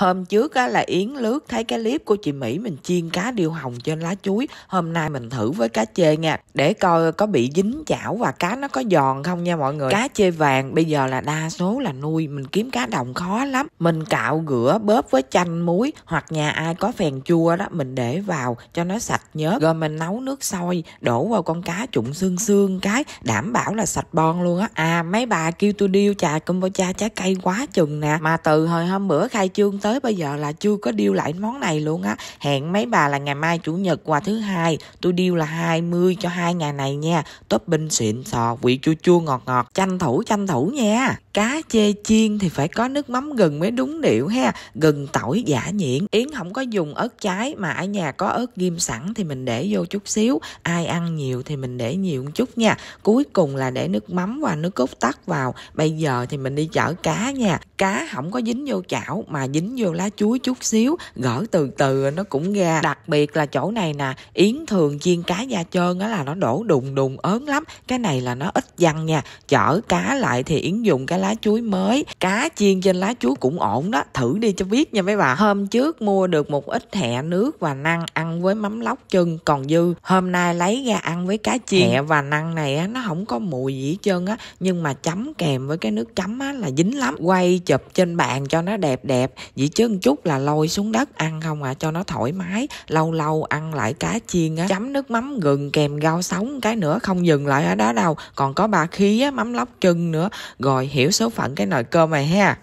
hôm trước á, là yến lướt thấy cái clip của chị mỹ mình chiên cá điêu hồng trên lá chuối hôm nay mình thử với cá chê nha để coi có bị dính chảo và cá nó có giòn không nha mọi người cá chê vàng bây giờ là đa số là nuôi mình kiếm cá đồng khó lắm mình cạo rửa bóp với chanh muối hoặc nhà ai có phèn chua đó mình để vào cho nó sạch nhớt rồi mình nấu nước sôi đổ vào con cá trụng xương xương cái đảm bảo là sạch bon luôn á à mấy bà kêu tôi điêu trà combo cha trái cây quá chừng nè mà từ hồi hôm bữa khai trương tới tới bây giờ là chưa có điêu lại món này luôn á hẹn mấy bà là ngày mai chủ nhật và thứ hai tôi điêu là 20 cho hai ngày này nha topping xịn sò vị chua chua ngọt ngọt tranh thủ tranh thủ nha cá chê chiên thì phải có nước mắm gừng mới đúng điệu ha gừng tỏi giả nhuyễn yến không có dùng ớt trái mà ở nhà có ớt ghim sẵn thì mình để vô chút xíu ai ăn nhiều thì mình để nhiều một chút nha cuối cùng là để nước mắm và nước cốt tắc vào bây giờ thì mình đi chở cá nha cá không có dính vô chảo mà dính vô lá chuối chút xíu gỡ từ từ nó cũng ra đặc biệt là chỗ này nè yến thường chiên cá da trơn á là nó đổ đùng đùng ớn lắm cái này là nó ít văng nha chở cá lại thì yến dùng cái lá chuối mới cá chiên trên lá chuối cũng ổn đó thử đi cho biết nha mấy bà hôm trước mua được một ít hẹ nước và năng ăn với mắm lóc chân còn dư hôm nay lấy ra ăn với cá chiên hẹ và năng này á nó không có mùi gì hết trơn á nhưng mà chấm kèm với cái nước chấm á là dính lắm quay chụp trên bàn cho nó đẹp đẹp chỉ chứ một chút là lôi xuống đất ăn không à cho nó thoải mái lâu lâu ăn lại cá chiên á chấm nước mắm gừng kèm rau sống cái nữa không dừng lại ở đó đâu còn có bà khí á mắm lóc chân nữa rồi hiểu hiểu số phận cái nồi cơm này ha